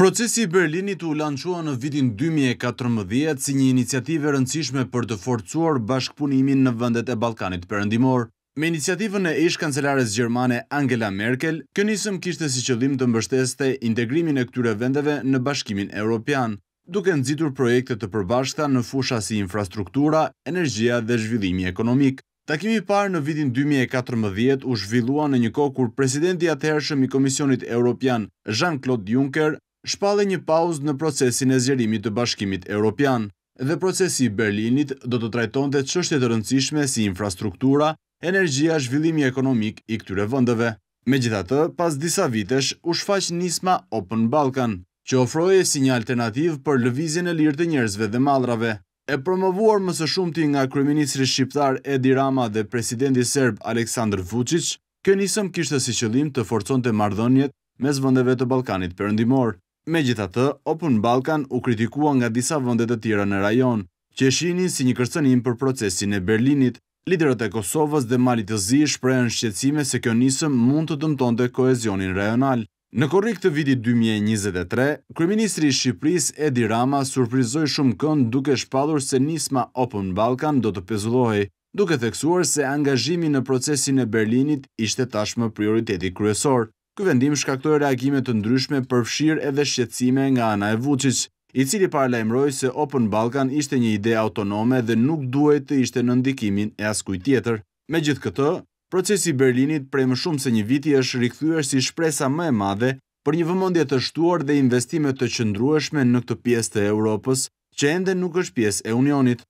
Procesi i Berlinit u lanqua në vitin 2014 si një iniciative rëndësishme për të forcuar bashkëpunimin në vëndet e Balkanit përëndimor. Me iniciativën e ish kancelares Gjermane Angela Merkel, kënisëm kishte si qëllim të mbështeste integrimin e këtyre vendeve në bashkimin Europian, duke nëzitur projekte të përbashkëta në fusha si infrastruktura, energjia dhe zhvillimi ekonomik. Takimi parë në vitin 2014 u zhvillua në një kohë kur presidenti atëhershëm i Komisionit Europian Jean-Claude Juncker shpallë një pauzë në procesin e zjerimit të bashkimit Europian, dhe procesi Berlinit do të trajton dhe qështje rëndësishme si infrastruktura, energjia, zhvillimi ekonomik i këtyre vëndëve. Me gjitha të, pas disa vitesh, u shfaq nisma Open Balkan, që ofroje si një alternativ për lëvizjen e lirë të njerëzve dhe malrave. E promovuar mësë shumëti nga Kryeministri Shqiptar Edi Rama dhe Presidenti Serb Aleksandr Vucic, kënë isëm kishtë si qëllim të forcon të mardhonjet mes vëndeve të Balkanit përëndimor. Me gjitha të, Open Balkan u kritikua nga disa vëndet e tjera në rajon, që e shinin si një kërcenim për procesin e Berlinit. Liderët e Kosovës dhe Malit të zi shprejën shqecime se kjo njësëm mund të dëmton të koezionin rajonal. Në korrik të vitit 2023, Kryministri Shqipëris Edi Rama surprizoj shumë kënd duke shpadur se nisma Open Balkan do të pezullohi, duke theksuar se angazhimi në procesin e Berlinit ishte tashmë prioriteti kryesor. Ky vendim shkaktoi reagimet të ndryshme përfshirë edhe shqecime nga Ana e Vucic, i cili parlajmëroj se Open Balkan ishte një ide autonome dhe nuk duhet të ishte në ndikimin e askuj tjetër. Me gjithë këtë, procesi Berlinit prej më shumë se një viti është rikthyer si shpresa më e madhe për një vëmondje të shtuar dhe investimet të qëndrueshme në këtë pjesë të Europës, që ende nuk është pjesë e Unionit.